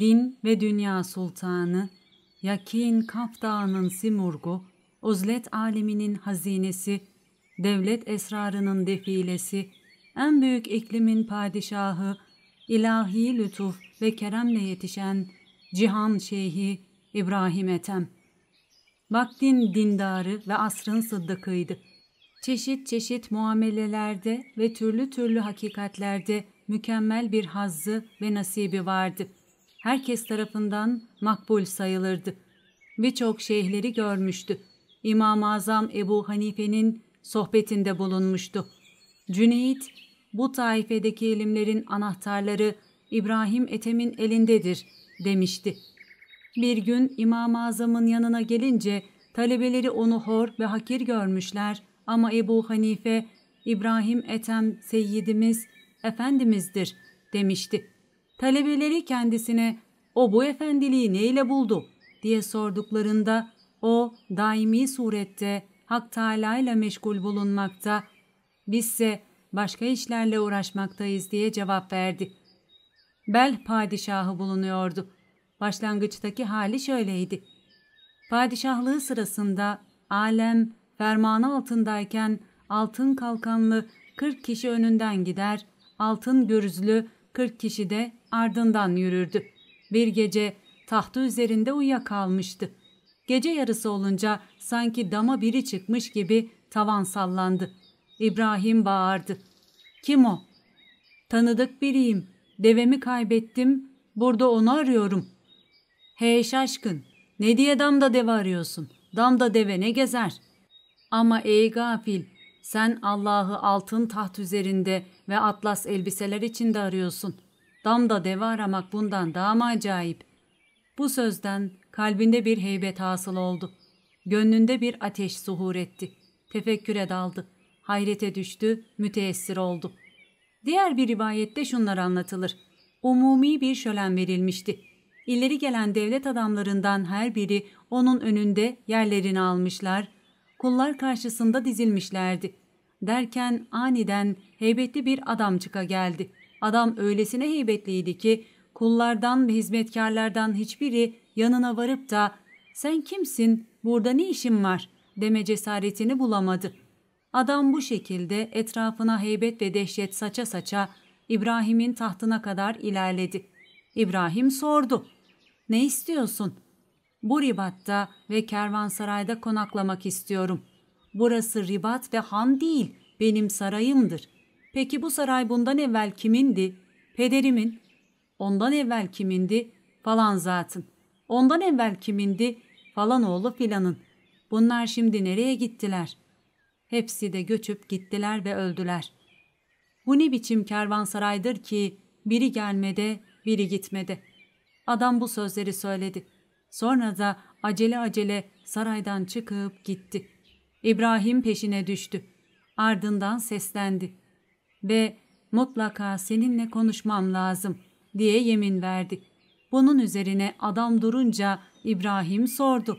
din ve dünya sultanı, yakin Kaf Dağı'nın simurgu, uzlet aleminin hazinesi, devlet esrarının defilesi, en büyük iklimin padişahı, ilahi lütuf ve keremle yetişen cihan şeyhi İbrahim Ethem. Vaktin dindarı ve asrın sıddıkıydı. Çeşit çeşit muamelelerde ve türlü türlü hakikatlerde mükemmel bir hazzı ve nasibi vardı.'' herkes tarafından makbul sayılırdı. Birçok şeyhleri görmüştü. İmam-ı Azam Ebu Hanife'nin sohbetinde bulunmuştu. Cüneyt, bu taifedeki ilimlerin anahtarları İbrahim Ethem'in elindedir demişti. Bir gün İmam-ı Azam'ın yanına gelince talebeleri onu hor ve hakir görmüşler ama Ebu Hanife, İbrahim Ethem Seyyidimiz, Efendimiz'dir demişti. Talebeleri kendisine o bu efendiliği neyle buldu diye sorduklarında o daimi surette Hak Teala ile meşgul bulunmakta, bizse başka işlerle uğraşmaktayız diye cevap verdi. Bel padişahı bulunuyordu. Başlangıçtaki hali şöyleydi. Padişahlığı sırasında alem fermanı altındayken altın kalkanlı 40 kişi önünden gider, altın gürüzlü 40 kişi de ardından yürürdü. Bir gece tahtı üzerinde uyuyakalmıştı. Gece yarısı olunca sanki dama biri çıkmış gibi tavan sallandı. İbrahim bağırdı. Kim o? Tanıdık biriyim. Devemi kaybettim. Burada onu arıyorum. Hey şaşkın. Ne diye damda deve arıyorsun? Damda deve ne gezer? Ama ey gafil. Sen Allah'ı altın taht üzerinde ve atlas elbiseler içinde arıyorsun. Damda deve aramak bundan daha mı acayip? Bu sözden kalbinde bir heybet hasıl oldu. Gönlünde bir ateş zuhur etti. Tefekküre daldı. Hayrete düştü, müteessir oldu. Diğer bir rivayette şunlar anlatılır. Umumi bir şölen verilmişti. İleri gelen devlet adamlarından her biri onun önünde yerlerini almışlar, kullar karşısında dizilmişlerdi. Derken aniden heybetli bir adam çıka geldi.'' Adam öylesine heybetliydi ki kullardan ve hizmetkarlardan hiçbiri yanına varıp da sen kimsin, burada ne işin var deme cesaretini bulamadı. Adam bu şekilde etrafına heybet ve dehşet saça saça İbrahim'in tahtına kadar ilerledi. İbrahim sordu. Ne istiyorsun? Bu ribatta ve kervansarayda konaklamak istiyorum. Burası ribat ve han değil, benim sarayımdır. Peki bu saray bundan evvel kimindi? Pederimin. Ondan evvel kimindi? Falan zatın. Ondan evvel kimindi? Falan oğlu filanın. Bunlar şimdi nereye gittiler? Hepsi de göçüp gittiler ve öldüler. Bu ne biçim kervansaraydır ki biri gelmede, biri gitmede. Adam bu sözleri söyledi. Sonra da acele acele saraydan çıkıp gitti. İbrahim peşine düştü. Ardından seslendi ve mutlaka seninle konuşmam lazım diye yemin verdi. Bunun üzerine adam durunca İbrahim sordu.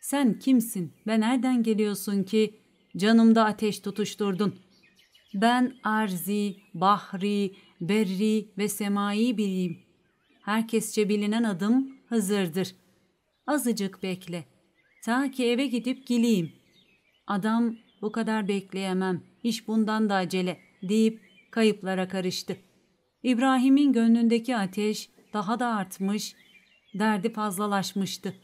Sen kimsin ve nereden geliyorsun ki canımda ateş tutuşturdun? Ben arzi, bahri, berri ve semai bileyim. Herkesçe bilinen adım Hızır'dır. Azıcık bekle. Ta ki eve gidip gileyim. Adam bu kadar bekleyemem. İş bundan da acele.'' deyip kayıplara karıştı. İbrahim'in gönlündeki ateş daha da artmış, derdi fazlalaşmıştı.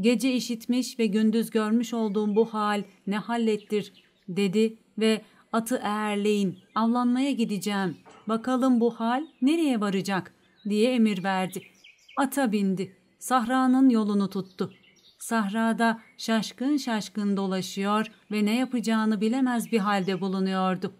Gece işitmiş ve gündüz görmüş olduğum bu hal ne hallettir dedi ve atı eğerleyin, avlanmaya gideceğim. Bakalım bu hal nereye varacak diye emir verdi. Ata bindi, sahranın yolunu tuttu. Sahrada şaşkın şaşkın dolaşıyor ve ne yapacağını bilemez bir halde bulunuyordu.''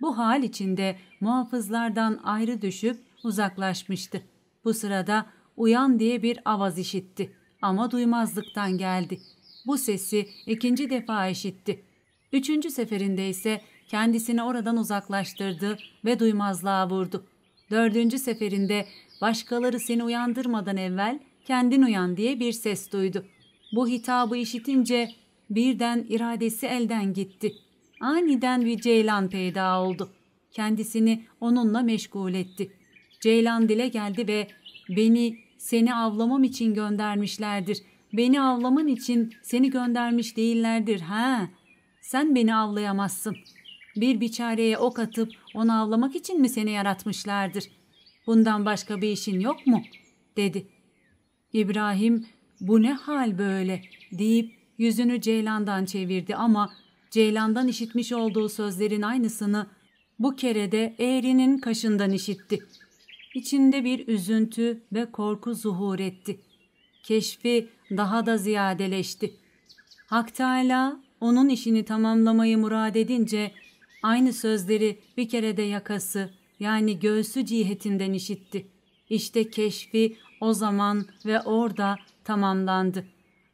Bu hal içinde muhafızlardan ayrı düşüp uzaklaşmıştı. Bu sırada uyan diye bir avaz işitti ama duymazlıktan geldi. Bu sesi ikinci defa işitti. Üçüncü seferinde ise kendisini oradan uzaklaştırdı ve duymazlığa vurdu. Dördüncü seferinde başkaları seni uyandırmadan evvel kendin uyan diye bir ses duydu. Bu hitabı işitince birden iradesi elden gitti.'' Aniden bir ceylan peyda oldu. Kendisini onunla meşgul etti. Ceylan dile geldi ve beni seni avlamam için göndermişlerdir. Beni avlaman için seni göndermiş değillerdir ha. Sen beni avlayamazsın. Bir biçareye ok atıp onu avlamak için mi seni yaratmışlardır? Bundan başka bir işin yok mu? dedi. İbrahim bu ne hal böyle deyip yüzünü Ceylan'dan çevirdi ama Ceylan'dan işitmiş olduğu sözlerin aynısını bu kere de eğrinin kaşından işitti. İçinde bir üzüntü ve korku zuhur etti. Keşfi daha da ziyadeleşti. Hak Teala onun işini tamamlamayı murad edince aynı sözleri bir kere de yakası yani göğsü cihetinden işitti. İşte keşfi o zaman ve orada tamamlandı.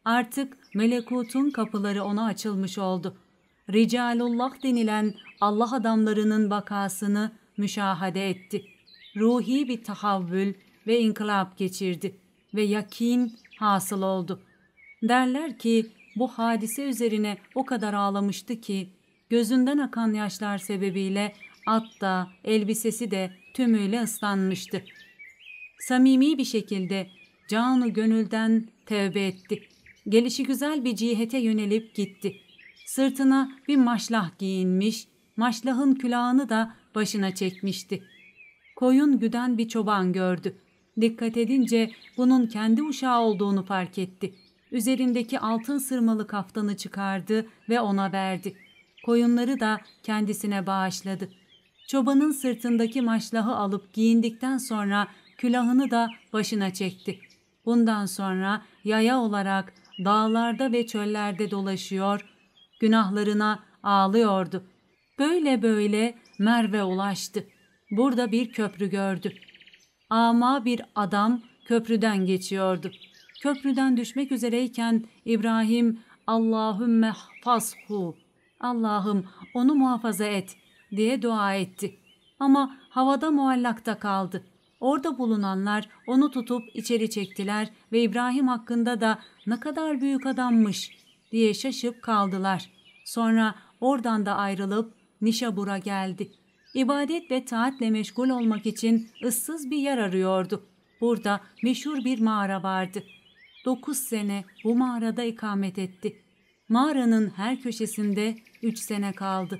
Artık melekutun kapıları ona açılmış oldu. Ricalullah denilen Allah adamlarının vakasını müşahade etti. Ruhi bir tahavvül ve inkılap geçirdi ve yakin hasıl oldu. Derler ki bu hadise üzerine o kadar ağlamıştı ki gözünden akan yaşlar sebebiyle at da elbisesi de tümüyle ıslanmıştı. Samimi bir şekilde canı gönülden tevbe etti. Gelişi güzel bir cihete yönelip gitti.'' Sırtına bir maşlah giyinmiş, maşlahın külahını da başına çekmişti. Koyun güden bir çoban gördü. Dikkat edince bunun kendi uşağı olduğunu fark etti. Üzerindeki altın sırmalı kaftanı çıkardı ve ona verdi. Koyunları da kendisine bağışladı. Çobanın sırtındaki maşlahı alıp giyindikten sonra külahını da başına çekti. Bundan sonra yaya olarak dağlarda ve çöllerde dolaşıyor, günahlarına ağlıyordu. Böyle böyle Merve ulaştı. Burada bir köprü gördü. Ama bir adam köprüden geçiyordu. Köprüden düşmek üzereyken İbrahim Allahümme hafazhu, Allah'ım onu muhafaza et diye dua etti. Ama havada muallakta kaldı. Orada bulunanlar onu tutup içeri çektiler ve İbrahim hakkında da ne kadar büyük adammış diye şaşıp kaldılar. Sonra oradan da ayrılıp Nişabur'a geldi. İbadet ve taatle meşgul olmak için ıssız bir yer arıyordu. Burada meşhur bir mağara vardı. Dokuz sene bu mağarada ikamet etti. Mağaranın her köşesinde üç sene kaldı.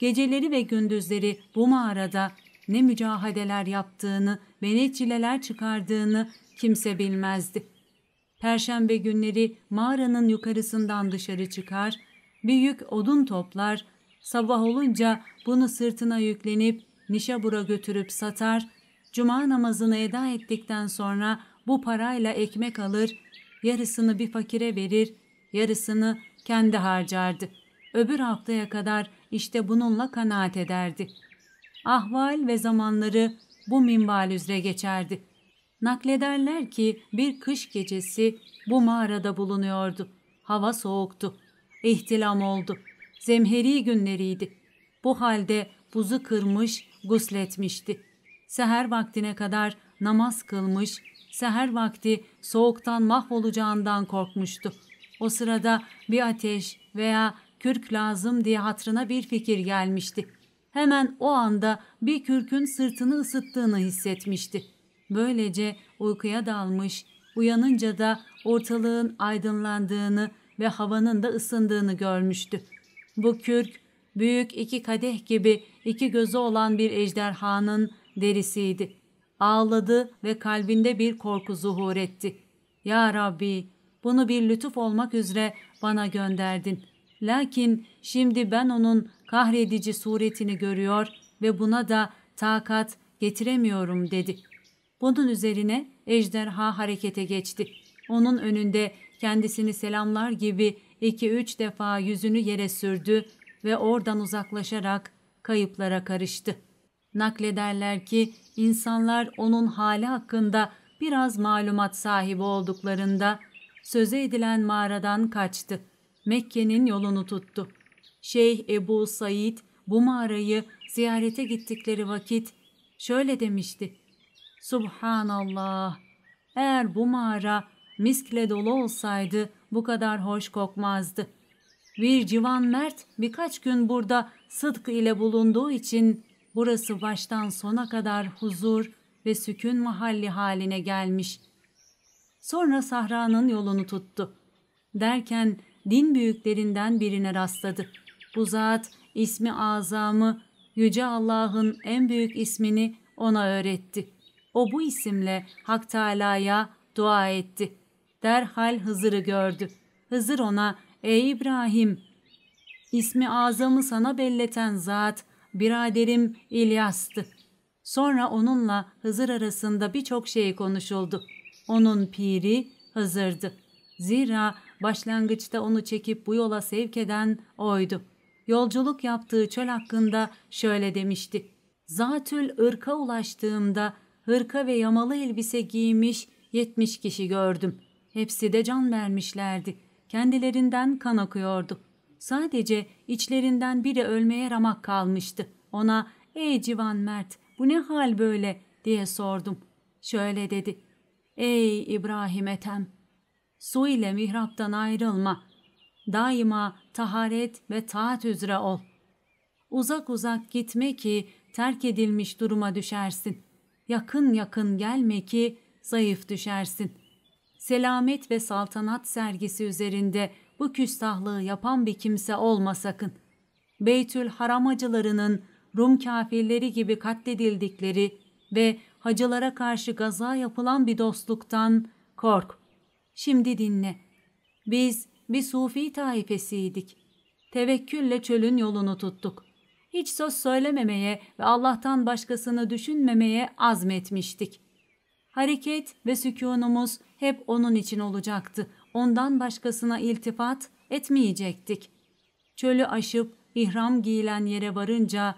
Geceleri ve gündüzleri bu mağarada ne mücahadeler yaptığını ve ne çileler çıkardığını kimse bilmezdi.'' Perşembe günleri mağaranın yukarısından dışarı çıkar, büyük odun toplar, sabah olunca bunu sırtına yüklenip Nişabur'a götürüp satar, cuma namazını eda ettikten sonra bu parayla ekmek alır, yarısını bir fakire verir, yarısını kendi harcardı. Öbür haftaya kadar işte bununla kanaat ederdi. Ahval ve zamanları bu minval üzere geçerdi.'' Naklederler ki bir kış gecesi bu mağarada bulunuyordu. Hava soğuktu. İhtilam oldu. Zemheri günleriydi. Bu halde buzu kırmış, gusletmişti. Seher vaktine kadar namaz kılmış, seher vakti soğuktan mahvolacağından korkmuştu. O sırada bir ateş veya kürk lazım diye hatrına bir fikir gelmişti. Hemen o anda bir kürkün sırtını ısıttığını hissetmişti. Böylece uykuya dalmış, uyanınca da ortalığın aydınlandığını ve havanın da ısındığını görmüştü. Bu kürk, büyük iki kadeh gibi iki gözü olan bir ejderhanın derisiydi. Ağladı ve kalbinde bir korku zuhur etti. Ya Rabbi, bunu bir lütuf olmak üzere bana gönderdin. Lakin şimdi ben onun kahredici suretini görüyor ve buna da takat getiremiyorum dedi.'' Bunun üzerine ejderha harekete geçti. Onun önünde kendisini selamlar gibi iki üç defa yüzünü yere sürdü ve oradan uzaklaşarak kayıplara karıştı. Naklederler ki insanlar onun hali hakkında biraz malumat sahibi olduklarında söze edilen mağaradan kaçtı. Mekke'nin yolunu tuttu. Şeyh Ebu Said bu mağarayı ziyarete gittikleri vakit şöyle demişti. Subhanallah. Eğer bu mağara miskle dolu olsaydı bu kadar hoş kokmazdı. Bir civan Mert birkaç gün burada Sıdkı ile bulunduğu için burası baştan sona kadar huzur ve sükun mahalli haline gelmiş. Sonra sahranın yolunu tuttu. Derken din büyüklerinden birine rastladı. Bu zat ismi azamı, Yüce Allah'ın en büyük ismini ona öğretti.'' O bu isimle Hak Teala'ya dua etti. Derhal Hızır'ı gördü. Hızır ona ''Ey İbrahim, ismi azamı sana belleten zat, biraderim İlyas'tı.'' Sonra onunla Hızır arasında birçok şey konuşuldu. Onun piri Hızır'dı. Zira başlangıçta onu çekip bu yola sevk eden oydu. Yolculuk yaptığı çöl hakkında şöyle demişti. Zatül ırka ulaştığımda hırka ve yamalı elbise giymiş yetmiş kişi gördüm. Hepsi de can vermişlerdi. Kendilerinden kan akıyordu. Sadece içlerinden biri ölmeye ramak kalmıştı. Ona ''Ey civan Mert bu ne hal böyle?'' diye sordum. Şöyle dedi. ''Ey İbrahim Ethem, su ile mihraptan ayrılma. Daima taharet ve taat üzere ol. Uzak uzak gitme ki terk edilmiş duruma düşersin yakın yakın gelme ki zayıf düşersin. Selamet ve saltanat sergisi üzerinde bu küstahlığı yapan bir kimse olma sakın. Beytül haramacılarının Rum kafirleri gibi katledildikleri ve hacılara karşı gaza yapılan bir dostluktan kork. Şimdi dinle. Biz bir sufi taifesiydik. Tevekkülle çölün yolunu tuttuk hiç söz söylememeye ve Allah'tan başkasını düşünmemeye azmetmiştik. Hareket ve sükunumuz hep onun için olacaktı. Ondan başkasına iltifat etmeyecektik. Çölü aşıp ihram giyilen yere varınca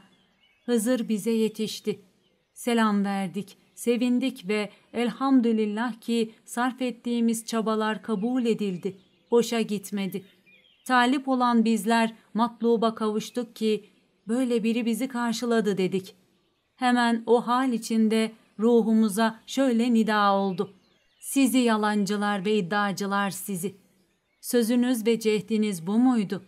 Hızır bize yetişti. Selam verdik, sevindik ve elhamdülillah ki sarf ettiğimiz çabalar kabul edildi. Boşa gitmedi. Talip olan bizler matluba kavuştuk ki böyle biri bizi karşıladı dedik. Hemen o hal içinde ruhumuza şöyle nida oldu. Sizi yalancılar ve iddiacılar sizi. Sözünüz ve cehdiniz bu muydu?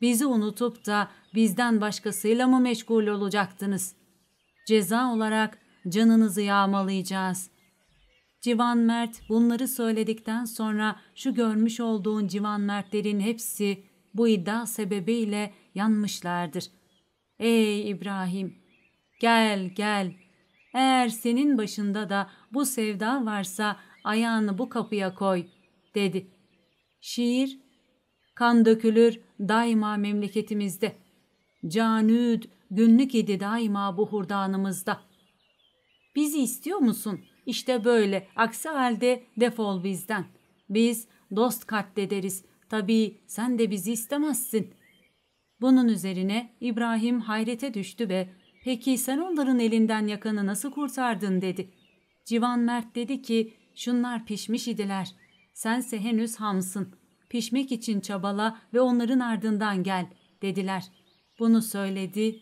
Bizi unutup da bizden başkasıyla mı meşgul olacaktınız? Ceza olarak canınızı yağmalayacağız. Civan Mert bunları söyledikten sonra şu görmüş olduğun Civan Mertlerin hepsi bu iddia sebebiyle yanmışlardır.'' Ey İbrahim! Gel, gel! Eğer senin başında da bu sevda varsa ayağını bu kapıya koy, dedi. Şiir, kan dökülür daima memleketimizde. Canüd, günlük idi daima bu hurdanımızda. Bizi istiyor musun? İşte böyle, aksi halde defol bizden. Biz dost katlederiz, tabii sen de bizi istemezsin.'' Bunun üzerine İbrahim hayrete düştü ve ''Peki sen onların elinden yakanı nasıl kurtardın?'' dedi. Civan Mert dedi ki ''Şunlar pişmiş idiler. Sense henüz hamsın. Pişmek için çabala ve onların ardından gel.'' dediler. Bunu söyledi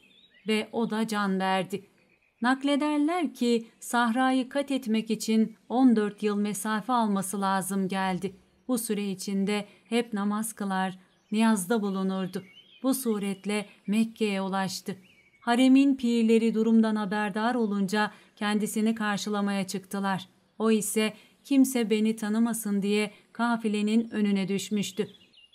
ve o da can verdi. Naklederler ki sahrayı kat etmek için 14 yıl mesafe alması lazım geldi. Bu süre içinde hep namaz kılar, niyazda bulunurdu bu suretle Mekke'ye ulaştı. Haremin pirleri durumdan haberdar olunca kendisini karşılamaya çıktılar. O ise kimse beni tanımasın diye kafilenin önüne düşmüştü.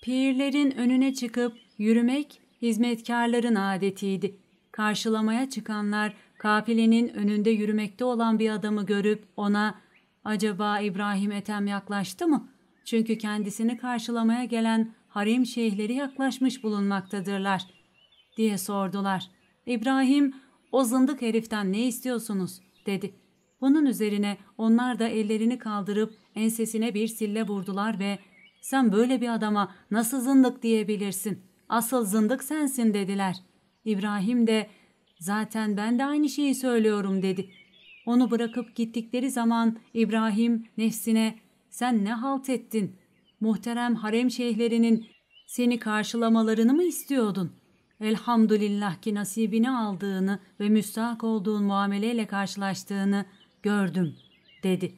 Pirlerin önüne çıkıp yürümek hizmetkarların adetiydi. Karşılamaya çıkanlar kafilenin önünde yürümekte olan bir adamı görüp ona acaba İbrahim Ethem yaklaştı mı? Çünkü kendisini karşılamaya gelen harem şeyhleri yaklaşmış bulunmaktadırlar diye sordular. İbrahim o zındık heriften ne istiyorsunuz dedi. Bunun üzerine onlar da ellerini kaldırıp ensesine bir sille vurdular ve sen böyle bir adama nasıl zındık diyebilirsin? Asıl zındık sensin dediler. İbrahim de zaten ben de aynı şeyi söylüyorum dedi. Onu bırakıp gittikleri zaman İbrahim nefsine sen ne halt ettin muhterem harem şeyhlerinin seni karşılamalarını mı istiyordun? Elhamdülillah ki nasibini aldığını ve müstahak olduğun muameleyle karşılaştığını gördüm, dedi.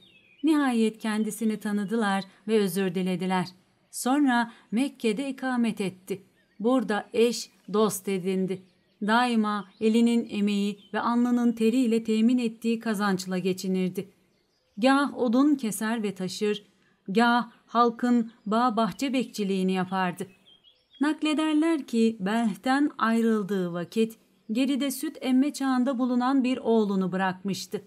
Nihayet kendisini tanıdılar ve özür dilediler. Sonra Mekke'de ikamet etti. Burada eş, dost edindi. Daima elinin emeği ve alnının teriyle temin ettiği kazançla geçinirdi. Gah odun keser ve taşır, gah halkın bağ bahçe bekçiliğini yapardı. Naklederler ki Belh'ten ayrıldığı vakit geride süt emme çağında bulunan bir oğlunu bırakmıştı.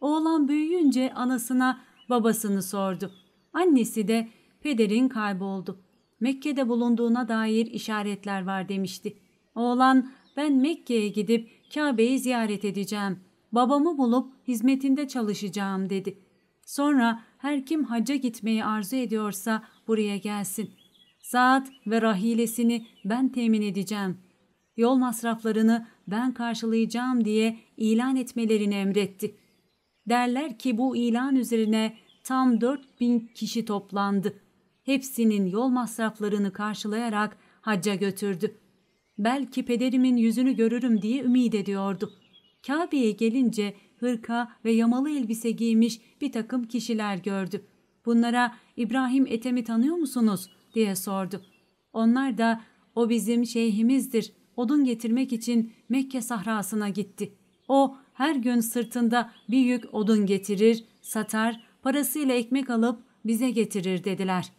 Oğlan büyüyünce anasına babasını sordu. Annesi de pederin kayboldu. Mekke'de bulunduğuna dair işaretler var demişti. Oğlan ben Mekke'ye gidip Kabe'yi ziyaret edeceğim. Babamı bulup hizmetinde çalışacağım dedi.'' Sonra her kim hacca gitmeyi arzu ediyorsa buraya gelsin. Saat ve rahilesini ben temin edeceğim. Yol masraflarını ben karşılayacağım diye ilan etmelerini emretti. Derler ki bu ilan üzerine tam 4000 kişi toplandı. Hepsinin yol masraflarını karşılayarak hacca götürdü. Belki pederimin yüzünü görürüm diye ümit ediyordu. Kabe'ye gelince hırka ve yamalı elbise giymiş bir takım kişiler gördü. Bunlara İbrahim Ethem'i tanıyor musunuz diye sordu. Onlar da o bizim şeyhimizdir. Odun getirmek için Mekke sahrasına gitti. O her gün sırtında bir yük odun getirir, satar, parasıyla ekmek alıp bize getirir dediler.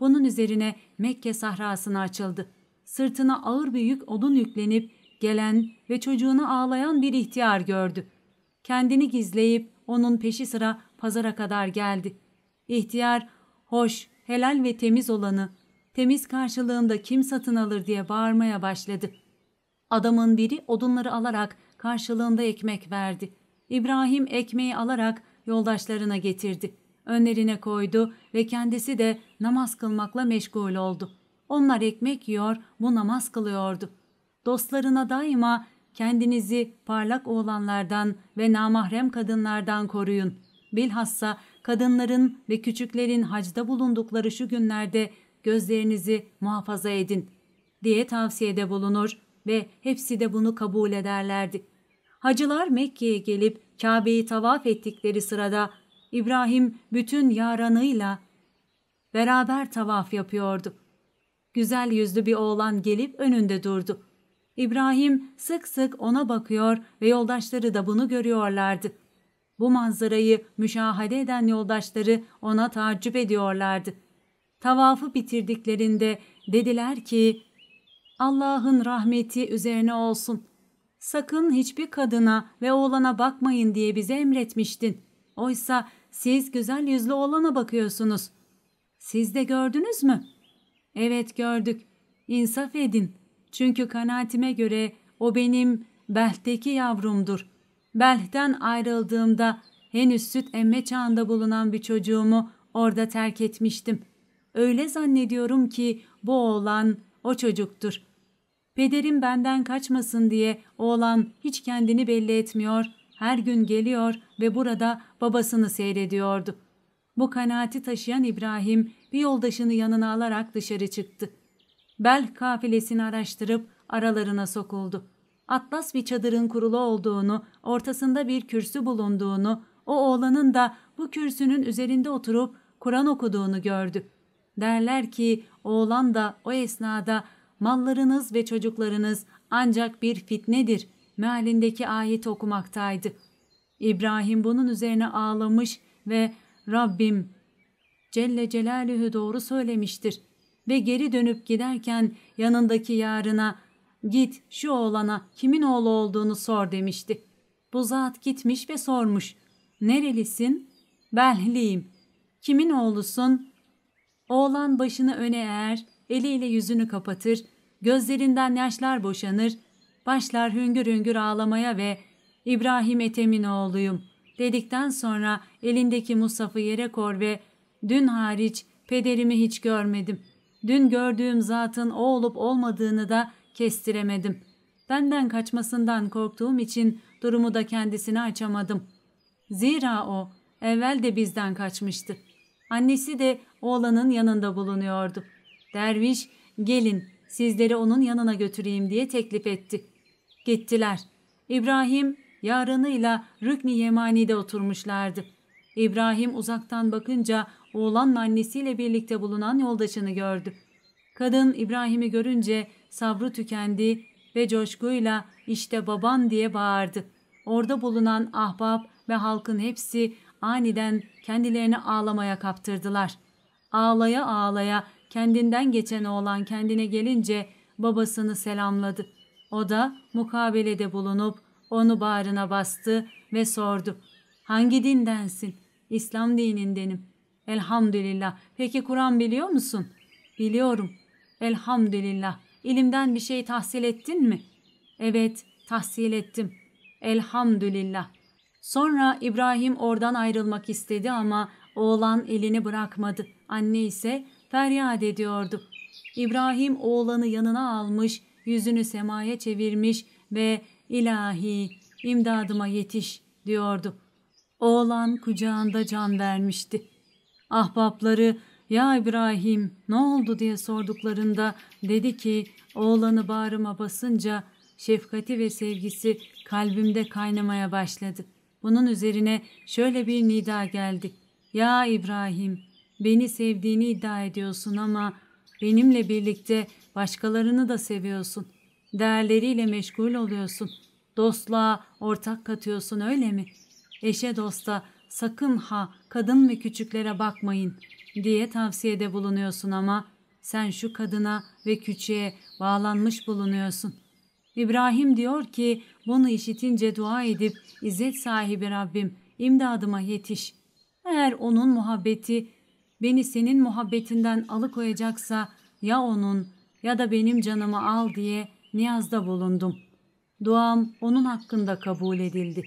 Bunun üzerine Mekke sahrasına açıldı. Sırtına ağır bir yük odun yüklenip gelen ve çocuğunu ağlayan bir ihtiyar gördü kendini gizleyip onun peşi sıra pazara kadar geldi. İhtiyar, hoş, helal ve temiz olanı, temiz karşılığında kim satın alır diye bağırmaya başladı. Adamın biri odunları alarak karşılığında ekmek verdi. İbrahim ekmeği alarak yoldaşlarına getirdi. Önlerine koydu ve kendisi de namaz kılmakla meşgul oldu. Onlar ekmek yiyor, bu namaz kılıyordu. Dostlarına daima kendinizi parlak oğlanlardan ve namahrem kadınlardan koruyun. Bilhassa kadınların ve küçüklerin hacda bulundukları şu günlerde gözlerinizi muhafaza edin diye tavsiyede bulunur ve hepsi de bunu kabul ederlerdi. Hacılar Mekke'ye gelip Kabe'yi tavaf ettikleri sırada İbrahim bütün yaranıyla beraber tavaf yapıyordu. Güzel yüzlü bir oğlan gelip önünde durdu. İbrahim sık sık ona bakıyor ve yoldaşları da bunu görüyorlardı. Bu manzarayı müşahede eden yoldaşları ona tacip ediyorlardı. Tavafı bitirdiklerinde dediler ki, Allah'ın rahmeti üzerine olsun. Sakın hiçbir kadına ve oğlana bakmayın diye bize emretmiştin. Oysa siz güzel yüzlü oğlana bakıyorsunuz. Siz de gördünüz mü? Evet gördük. İnsaf edin.'' Çünkü kanaatime göre o benim Belh'teki yavrumdur. Belh'ten ayrıldığımda henüz süt emme çağında bulunan bir çocuğumu orada terk etmiştim. Öyle zannediyorum ki bu oğlan o çocuktur. Pederim benden kaçmasın diye oğlan hiç kendini belli etmiyor, her gün geliyor ve burada babasını seyrediyordu. Bu kanaati taşıyan İbrahim bir yoldaşını yanına alarak dışarı çıktı.'' Bel kafilesini araştırıp aralarına sokuldu. Atlas bir çadırın kurulu olduğunu, ortasında bir kürsü bulunduğunu, o oğlanın da bu kürsünün üzerinde oturup Kur'an okuduğunu gördü. Derler ki oğlan da o esnada mallarınız ve çocuklarınız ancak bir fitnedir mealindeki ayet okumaktaydı. İbrahim bunun üzerine ağlamış ve Rabbim Celle Celaluhu doğru söylemiştir ve geri dönüp giderken yanındaki yarına git şu oğlana kimin oğlu olduğunu sor demişti. Bu zat gitmiş ve sormuş. Nerelisin? Belhliyim. Kimin oğlusun? Oğlan başını öne eğer, eliyle yüzünü kapatır, gözlerinden yaşlar boşanır, başlar hüngür hüngür ağlamaya ve İbrahim Etem'in oğluyum dedikten sonra elindeki Musaf'ı yere kor ve dün hariç pederimi hiç görmedim.'' Dün gördüğüm zatın o olup olmadığını da kestiremedim. Benden kaçmasından korktuğum için durumu da kendisine açamadım. Zira o evvel de bizden kaçmıştı. Annesi de oğlanın yanında bulunuyordu. Derviş, gelin sizleri onun yanına götüreyim diye teklif etti. Gittiler. İbrahim yarınıyla Rükni Yemani'de oturmuşlardı. İbrahim uzaktan bakınca oğlanın annesiyle birlikte bulunan yoldaşını gördü. Kadın İbrahim'i görünce sabrı tükendi ve coşkuyla işte baban diye bağırdı. Orada bulunan ahbap ve halkın hepsi aniden kendilerini ağlamaya kaptırdılar. Ağlaya ağlaya kendinden geçen oğlan kendine gelince babasını selamladı. O da mukabelede bulunup onu bağrına bastı ve sordu. Hangi dindensin? İslam dinindenim. Elhamdülillah. Peki Kur'an biliyor musun? Biliyorum. Elhamdülillah. İlimden bir şey tahsil ettin mi? Evet, tahsil ettim. Elhamdülillah. Sonra İbrahim oradan ayrılmak istedi ama oğlan elini bırakmadı. Anne ise feryat ediyordu. İbrahim oğlanı yanına almış, yüzünü semaya çevirmiş ve ilahi imdadıma yetiş diyordu. Oğlan kucağında can vermişti.'' Ahbapları ya İbrahim ne oldu diye sorduklarında dedi ki oğlanı bağrıma basınca şefkati ve sevgisi kalbimde kaynamaya başladı. Bunun üzerine şöyle bir nida geldi. Ya İbrahim beni sevdiğini iddia ediyorsun ama benimle birlikte başkalarını da seviyorsun. Değerleriyle meşgul oluyorsun. Dostluğa ortak katıyorsun öyle mi? Eşe dosta sakın ha kadın ve küçüklere bakmayın diye tavsiyede bulunuyorsun ama sen şu kadına ve küçüğe bağlanmış bulunuyorsun. İbrahim diyor ki bunu işitince dua edip izzet sahibi Rabbim imdadıma yetiş. Eğer onun muhabbeti beni senin muhabbetinden alıkoyacaksa ya onun ya da benim canımı al diye niyazda bulundum. Duam onun hakkında kabul edildi.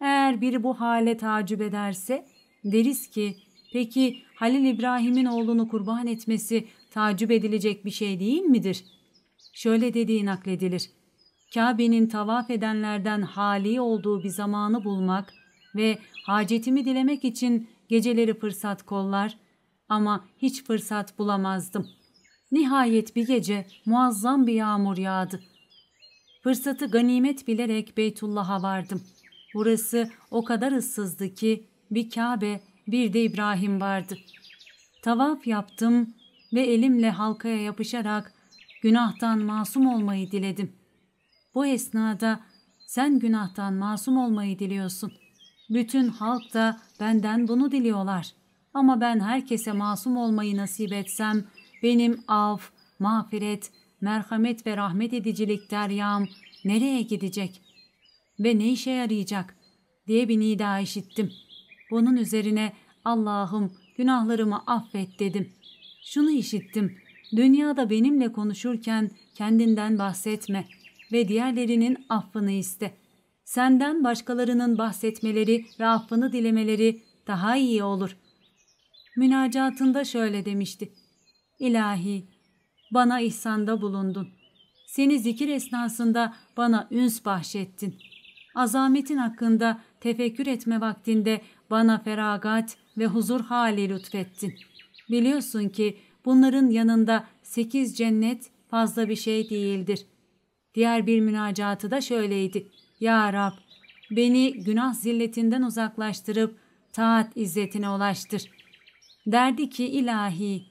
Eğer biri bu hale tacip ederse Deriz ki peki Halil İbrahim'in oğlunu kurban etmesi tacip edilecek bir şey değil midir? Şöyle dediği nakledilir. Kabe'nin tavaf edenlerden hali olduğu bir zamanı bulmak ve hacetimi dilemek için geceleri fırsat kollar ama hiç fırsat bulamazdım. Nihayet bir gece muazzam bir yağmur yağdı. Fırsatı ganimet bilerek Beytullah'a vardım. Burası o kadar ıssızdı ki bir Kabe, bir de İbrahim vardı. Tavaf yaptım ve elimle halkaya yapışarak günahtan masum olmayı diledim. Bu esnada sen günahtan masum olmayı diliyorsun. Bütün halk da benden bunu diliyorlar. Ama ben herkese masum olmayı nasip etsem, benim af, mağfiret, merhamet ve rahmet edicilik deryam nereye gidecek ve ne işe yarayacak diye bir nida işittim.'' Bunun üzerine Allah'ım günahlarımı affet dedim. Şunu işittim. Dünyada benimle konuşurken kendinden bahsetme ve diğerlerinin affını iste. Senden başkalarının bahsetmeleri ve affını dilemeleri daha iyi olur. Münacatında şöyle demişti. İlahi, bana ihsanda bulundun. Seni zikir esnasında bana üns bahşettin. Azametin hakkında tefekkür etme vaktinde bana feragat ve huzur hali lütfettin. Biliyorsun ki bunların yanında sekiz cennet fazla bir şey değildir. Diğer bir münacatı da şöyleydi. Ya Rab beni günah zilletinden uzaklaştırıp taat izzetine ulaştır. Derdi ki ilahi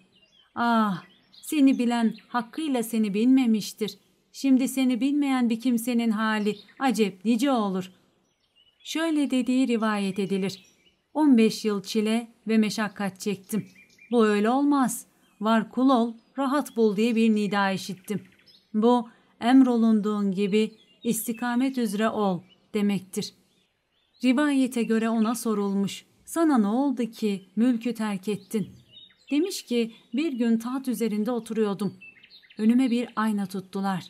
ah seni bilen hakkıyla seni bilmemiştir. Şimdi seni bilmeyen bir kimsenin hali acep nice olur. Şöyle dediği rivayet edilir. 15 yıl çile ve meşakkat çektim. Bu öyle olmaz. Var kul ol, rahat bul diye bir nida işittim. Bu emrolunduğun gibi istikamet üzere ol demektir. Rivayete göre ona sorulmuş. Sana ne oldu ki mülkü terk ettin? Demiş ki bir gün taht üzerinde oturuyordum. Önüme bir ayna tuttular.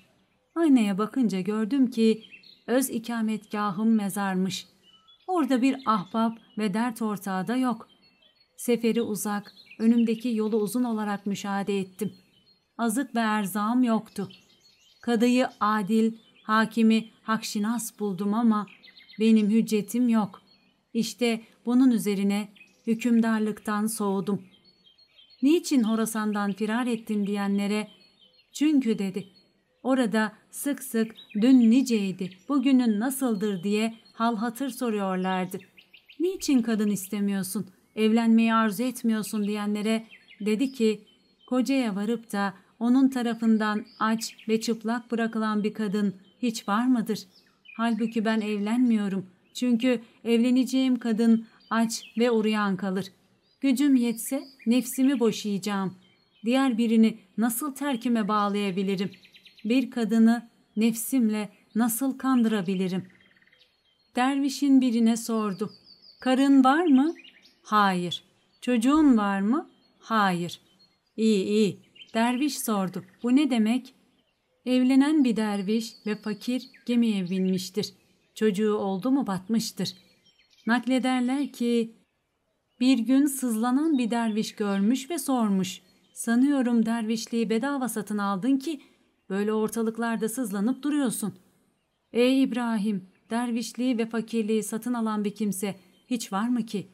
Aynaya bakınca gördüm ki öz ikametgahım mezarmış. Orada bir ahbap ve dert ortağı da yok. Seferi uzak, önümdeki yolu uzun olarak müşahede ettim. Azık ve erzağım yoktu. Kadıyı adil, hakimi hakşinas buldum ama benim hüccetim yok. İşte bunun üzerine hükümdarlıktan soğudum. Niçin Horasan'dan firar ettin diyenlere, çünkü dedi, Orada sık sık dün niceydi, bugünün nasıldır diye hal hatır soruyorlardı. Niçin kadın istemiyorsun, evlenmeyi arzu etmiyorsun diyenlere dedi ki, kocaya varıp da onun tarafından aç ve çıplak bırakılan bir kadın hiç var mıdır? Halbuki ben evlenmiyorum. Çünkü evleneceğim kadın aç ve uğrayan kalır. Gücüm yetse nefsimi boşayacağım. Diğer birini nasıl terkime bağlayabilirim?'' bir kadını nefsimle nasıl kandırabilirim? Dervişin birine sordu. Karın var mı? Hayır. Çocuğun var mı? Hayır. İyi iyi. Derviş sordu. Bu ne demek? Evlenen bir derviş ve fakir gemiye binmiştir. Çocuğu oldu mu batmıştır. Naklederler ki bir gün sızlanan bir derviş görmüş ve sormuş. Sanıyorum dervişliği bedava satın aldın ki Böyle ortalıklarda sızlanıp duruyorsun. Ey İbrahim, dervişliği ve fakirliği satın alan bir kimse hiç var mı ki?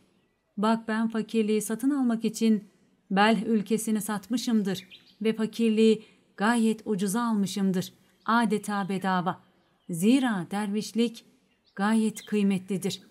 Bak ben fakirliği satın almak için bel ülkesini satmışımdır ve fakirliği gayet ucuza almışımdır. Adeta bedava. Zira dervişlik gayet kıymetlidir.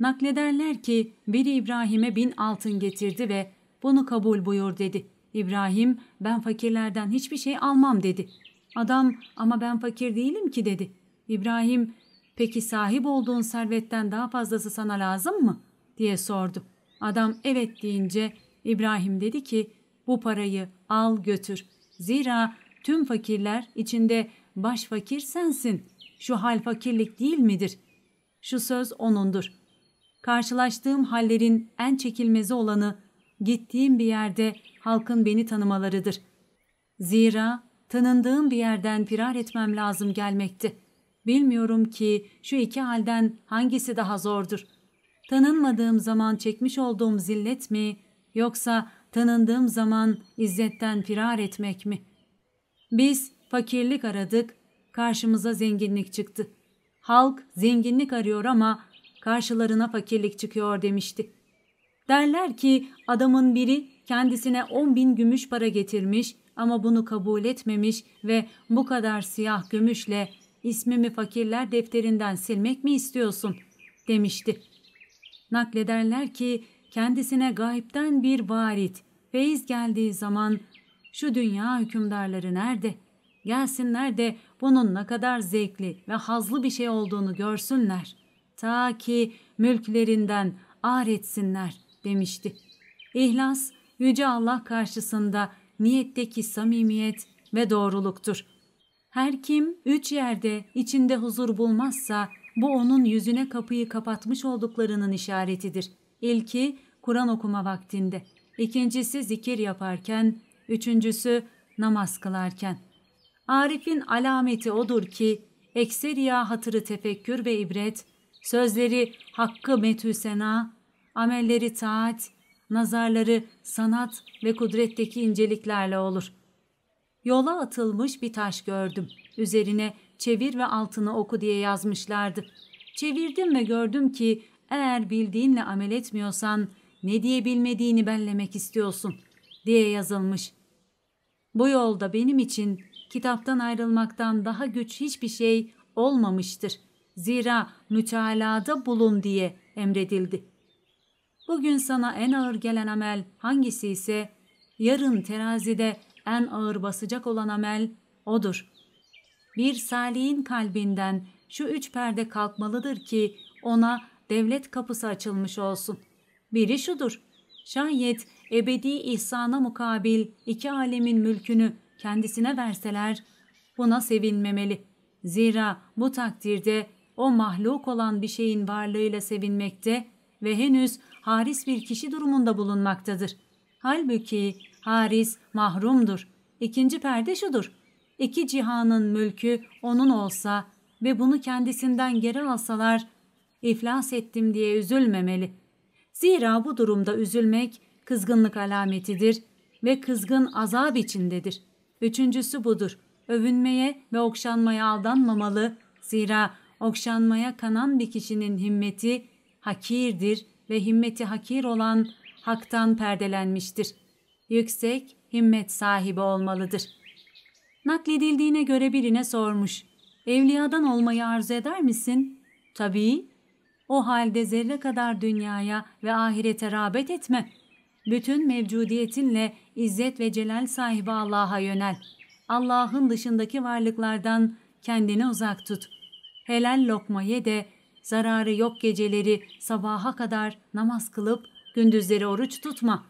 Naklederler ki biri İbrahim'e bin altın getirdi ve bunu kabul buyur dedi. İbrahim ben fakirlerden hiçbir şey almam dedi. Adam ama ben fakir değilim ki dedi. İbrahim peki sahip olduğun servetten daha fazlası sana lazım mı diye sordu. Adam evet deyince İbrahim dedi ki bu parayı al götür. Zira tüm fakirler içinde baş fakir sensin. Şu hal fakirlik değil midir? Şu söz onundur. Karşılaştığım hallerin en çekilmezi olanı gittiğim bir yerde halkın beni tanımalarıdır. Zira tanındığım bir yerden firar etmem lazım gelmekti. Bilmiyorum ki şu iki halden hangisi daha zordur. Tanınmadığım zaman çekmiş olduğum zillet mi yoksa tanındığım zaman izzetten firar etmek mi? Biz fakirlik aradık, karşımıza zenginlik çıktı. Halk zenginlik arıyor ama karşılarına fakirlik çıkıyor demişti. Derler ki adamın biri kendisine on bin gümüş para getirmiş ama bunu kabul etmemiş ve bu kadar siyah gümüşle ismimi fakirler defterinden silmek mi istiyorsun demişti. Naklederler ki kendisine gayipten bir varit, feyiz geldiği zaman şu dünya hükümdarları nerede? Gelsinler de bunun ne kadar zevkli ve hazlı bir şey olduğunu görsünler. Ta ki mülklerinden ağır etsinler.'' demişti. İhlas, Yüce Allah karşısında niyetteki samimiyet ve doğruluktur. Her kim üç yerde içinde huzur bulmazsa bu onun yüzüne kapıyı kapatmış olduklarının işaretidir. İlki Kur'an okuma vaktinde, ikincisi zikir yaparken, üçüncüsü namaz kılarken. Arif'in alameti odur ki ekseriya hatırı tefekkür ve ibret, sözleri hakkı metü sena, amelleri taat, nazarları sanat ve kudretteki inceliklerle olur. Yola atılmış bir taş gördüm. Üzerine çevir ve altını oku diye yazmışlardı. Çevirdim ve gördüm ki eğer bildiğinle amel etmiyorsan ne diye bilmediğini bellemek istiyorsun diye yazılmış. Bu yolda benim için kitaptan ayrılmaktan daha güç hiçbir şey olmamıştır. Zira mütalada bulun diye emredildi.'' Bugün sana en ağır gelen amel hangisi ise yarın terazide en ağır basacak olan amel odur. Bir salihin kalbinden şu üç perde kalkmalıdır ki ona devlet kapısı açılmış olsun. Biri şudur. Şayet ebedi ihsana mukabil iki alemin mülkünü kendisine verseler buna sevinmemeli. Zira bu takdirde o mahluk olan bir şeyin varlığıyla sevinmekte ve henüz haris bir kişi durumunda bulunmaktadır. Halbuki haris mahrumdur. İkinci perde şudur. İki cihanın mülkü onun olsa ve bunu kendisinden geri alsalar iflas ettim diye üzülmemeli. Zira bu durumda üzülmek kızgınlık alametidir ve kızgın azap içindedir. Üçüncüsü budur. Övünmeye ve okşanmaya aldanmamalı. Zira okşanmaya kanan bir kişinin himmeti hakirdir ve himmeti hakir olan haktan perdelenmiştir. Yüksek himmet sahibi olmalıdır. Nakledildiğine göre birine sormuş. Evliyadan olmayı arzu eder misin? Tabii. O halde zerre kadar dünyaya ve ahirete rağbet etme. Bütün mevcudiyetinle izzet ve celal sahibi Allah'a yönel. Allah'ın dışındaki varlıklardan kendini uzak tut. Helal lokma ye de zararı yok geceleri sabaha kadar namaz kılıp gündüzleri oruç tutma.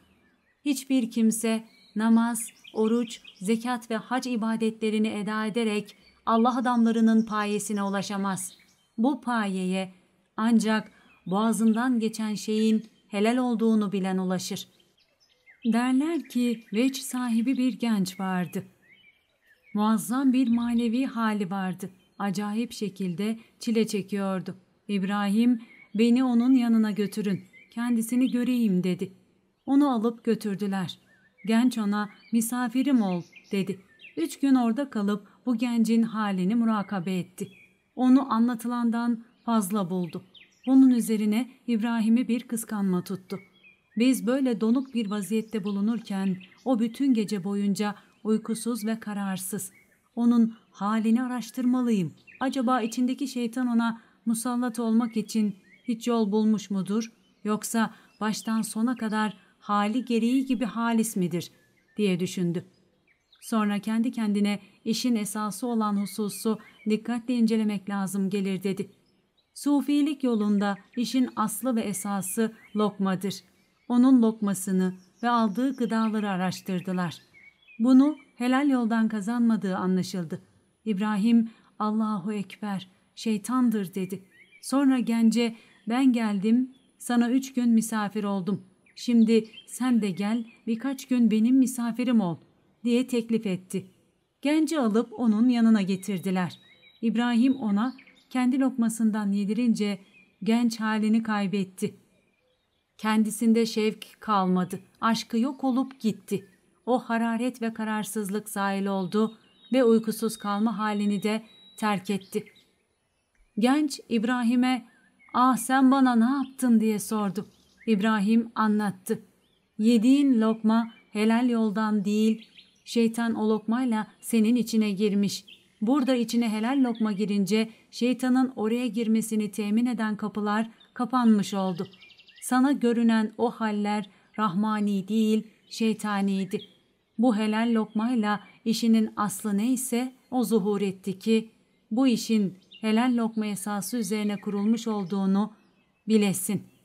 Hiçbir kimse namaz, oruç, zekat ve hac ibadetlerini eda ederek Allah adamlarının payesine ulaşamaz. Bu payeye ancak boğazından geçen şeyin helal olduğunu bilen ulaşır. Derler ki veç sahibi bir genç vardı. Muazzam bir manevi hali vardı. Acayip şekilde çile çekiyordu. İbrahim, beni onun yanına götürün, kendisini göreyim dedi. Onu alıp götürdüler. Genç ona misafirim ol dedi. Üç gün orada kalıp bu gencin halini murakabe etti. Onu anlatılandan fazla buldu. Bunun üzerine İbrahim'i bir kıskanma tuttu. Biz böyle donuk bir vaziyette bulunurken o bütün gece boyunca uykusuz ve kararsız. Onun halini araştırmalıyım. Acaba içindeki şeytan ona musallat olmak için hiç yol bulmuş mudur yoksa baştan sona kadar hali gereği gibi halis midir diye düşündü. Sonra kendi kendine işin esası olan hususu dikkatle incelemek lazım gelir dedi. Sufilik yolunda işin aslı ve esası lokmadır. Onun lokmasını ve aldığı gıdaları araştırdılar. Bunu helal yoldan kazanmadığı anlaşıldı. İbrahim Allahu Ekber şeytandır dedi. Sonra gence ben geldim sana üç gün misafir oldum. Şimdi sen de gel birkaç gün benim misafirim ol diye teklif etti. Genci alıp onun yanına getirdiler. İbrahim ona kendi lokmasından yedirince genç halini kaybetti. Kendisinde şevk kalmadı. Aşkı yok olup gitti. O hararet ve kararsızlık zahil oldu ve uykusuz kalma halini de terk etti.'' Genç İbrahim'e "Ah sen bana ne yaptın?" diye sordu. İbrahim anlattı. Yediğin lokma helal yoldan değil, şeytan o lokmayla senin içine girmiş. Burada içine helal lokma girince şeytanın oraya girmesini temin eden kapılar kapanmış oldu. Sana görünen o haller rahmani değil, şeytaniydi. Bu helal lokmayla işinin aslı neyse o zuhur etti ki bu işin helal lokma esası üzerine kurulmuş olduğunu bilesin.''